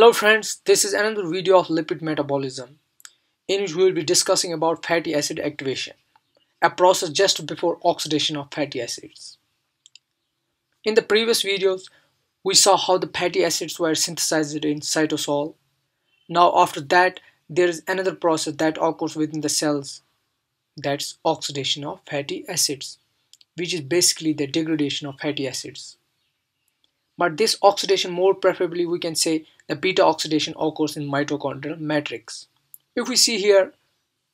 Hello friends, this is another video of lipid metabolism in which we will be discussing about fatty acid activation, a process just before oxidation of fatty acids. In the previous videos, we saw how the fatty acids were synthesized in cytosol. Now after that, there is another process that occurs within the cells, that's oxidation of fatty acids, which is basically the degradation of fatty acids. But this oxidation more preferably we can say the beta oxidation occurs in mitochondrial matrix. If we see here,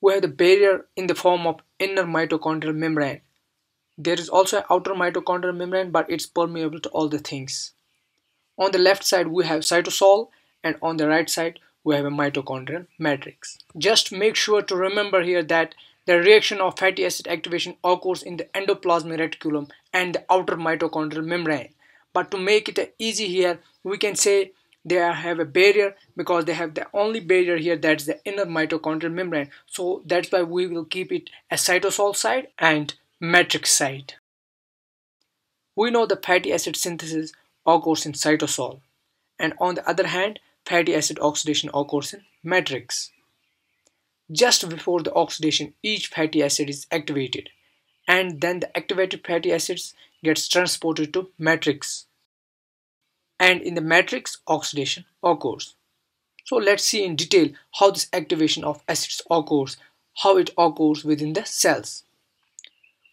we have the barrier in the form of inner mitochondrial membrane. There is also an outer mitochondrial membrane, but it's permeable to all the things. On the left side, we have cytosol, and on the right side, we have a mitochondrial matrix. Just make sure to remember here that the reaction of fatty acid activation occurs in the endoplasmic reticulum and the outer mitochondrial membrane. But to make it easy here, we can say they have a barrier because they have the only barrier here that's the inner mitochondrial membrane so that's why we will keep it as cytosol side and matrix side we know the fatty acid synthesis occurs in cytosol and on the other hand fatty acid oxidation occurs in matrix just before the oxidation each fatty acid is activated and then the activated fatty acids gets transported to matrix and in the matrix oxidation occurs. So let's see in detail how this activation of acids occurs, how it occurs within the cells.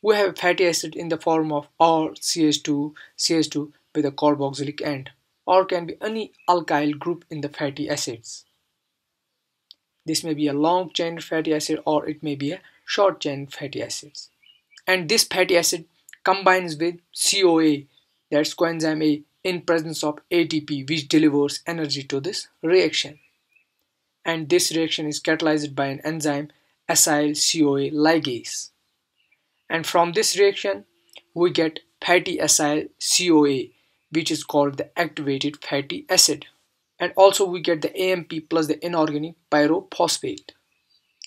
We have a fatty acid in the form of RCH2, CH2 with a carboxylic end or can be any alkyl group in the fatty acids. This may be a long chain fatty acid or it may be a short chain fatty acids. And this fatty acid combines with COA, that's coenzyme A, in presence of ATP which delivers energy to this reaction. And this reaction is catalyzed by an enzyme acyl CoA ligase. And from this reaction, we get fatty acyl CoA, which is called the activated fatty acid. And also we get the AMP plus the inorganic pyrophosphate.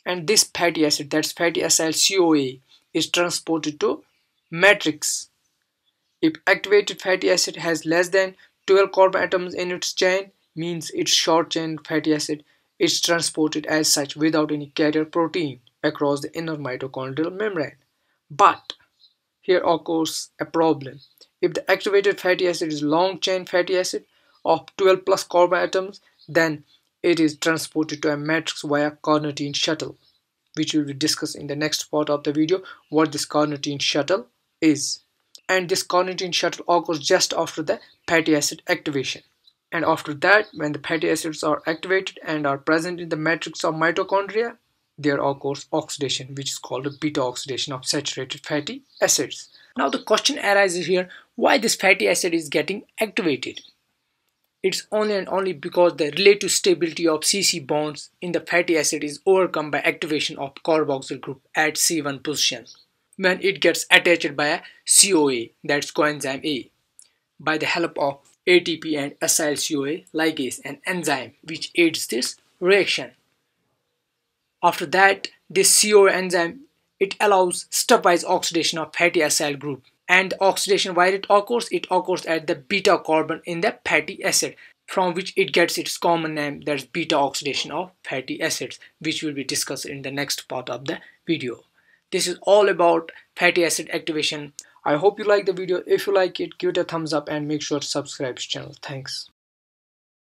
And this fatty acid, that's fatty acyl CoA, is transported to matrix if activated fatty acid has less than 12 carbon atoms in its chain, means it's short chain fatty acid is transported as such without any carrier protein across the inner mitochondrial membrane. But here occurs a problem. If the activated fatty acid is long chain fatty acid of 12 plus carbon atoms, then it is transported to a matrix via carnitine shuttle, which we will discuss in the next part of the video what this carnitine shuttle is and this carnitine shuttle occurs just after the fatty acid activation. And after that, when the fatty acids are activated and are present in the matrix of mitochondria, there occurs oxidation, which is called a beta oxidation of saturated fatty acids. Now the question arises here, why this fatty acid is getting activated? It's only and only because the relative stability of CC bonds in the fatty acid is overcome by activation of carboxyl group at C1 position when it gets attached by a COA, that's coenzyme A, by the help of ATP and acyl CoA ligase, an enzyme which aids this reaction. After that, this COA enzyme, it allows stepwise oxidation of fatty acyl group. And oxidation where it occurs, it occurs at the beta carbon in the fatty acid from which it gets its common name that's beta oxidation of fatty acids which will be discussed in the next part of the video. This is all about fatty acid activation. I hope you like the video. If you like it, give it a thumbs up and make sure to subscribe to channel. Thanks.